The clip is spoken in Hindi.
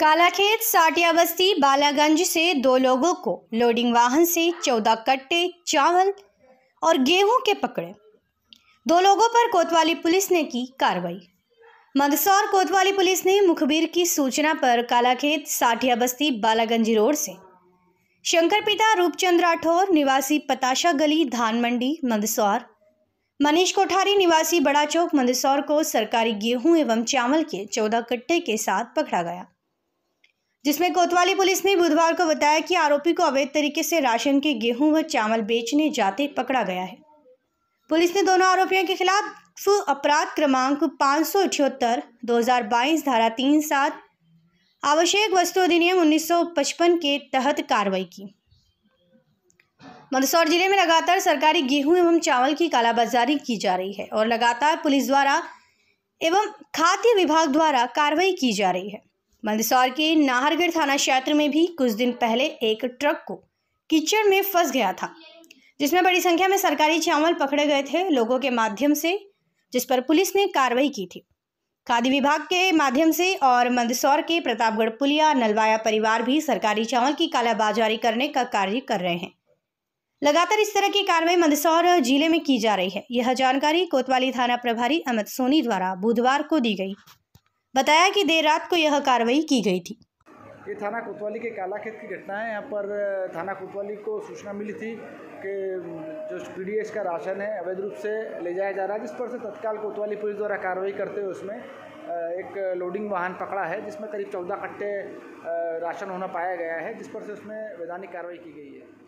कालाखेत साटिया बस्ती बालागंज से दो लोगों को लोडिंग वाहन से चौदह कट्टे चावल और गेहूं के पकड़े दो लोगों पर कोतवाली पुलिस ने की कार्रवाई मंदसौर कोतवाली पुलिस ने मुखबिर की सूचना पर कालाखेत साठिया बस्ती बालागंज रोड से शंकर पिता रूपचंद राठौर निवासी पताशा गली धान मंडी मंदसौर मनीष कोठारी निवासी बड़ा चौक मंदसौर को सरकारी गेहूं एवं चावल के चौदह कट्टे के साथ पकड़ा गया जिसमें कोतवाली पुलिस ने बुधवार को बताया कि आरोपी को अवैध तरीके से राशन के गेहूं व चावल बेचने जाते पकड़ा गया है पुलिस ने दोनों आरोपियों के खिलाफ अपराध क्रमांक पाँच सौ अठहत्तर दो हजार बाईस धारा तीन सात आवश्यक वस्तु अधिनियम 1955 के तहत कार्रवाई की मंदसौर जिले में लगातार सरकारी गेहूं एवं चावल की कालाबाजारी की जा रही है और लगातार पुलिस द्वारा एवं खाद्य विभाग द्वारा कार्रवाई की जा रही है मंदसौर के नाहरगढ़ थाना क्षेत्र में भी कुछ दिन पहले एक ट्रक को कीचड़ में फंस गया था जिसमें बड़ी संख्या में सरकारी चावल पकड़े गए थे लोगों के माध्यम से जिस पर पुलिस ने कार्रवाई की थी खाद्य विभाग के माध्यम से और मंदसौर के प्रतापगढ़ पुलिया नलवाया परिवार भी सरकारी चावल की कालाबाजारी करने का कार्य कर रहे हैं लगातार इस तरह की कार्रवाई मंदसौर जिले में की जा रही है यह जानकारी कोतवाली थाना प्रभारी अमित सोनी द्वारा बुधवार को दी गई बताया कि देर रात को यह कार्रवाई की गई थी ये थाना कोतवाली के काला खेत की घटना है यहाँ पर थाना कोतवाली को सूचना मिली थी कि जो पी का राशन है अवैध रूप से ले जाया जा रहा है जिस पर से तत्काल कोतवाली पुलिस द्वारा कार्रवाई करते हुए उसमें एक लोडिंग वाहन पकड़ा है जिसमें करीब चौदह कट्टे राशन होना पाया गया है जिस पर से उसमें वैधानिक कार्रवाई की गई है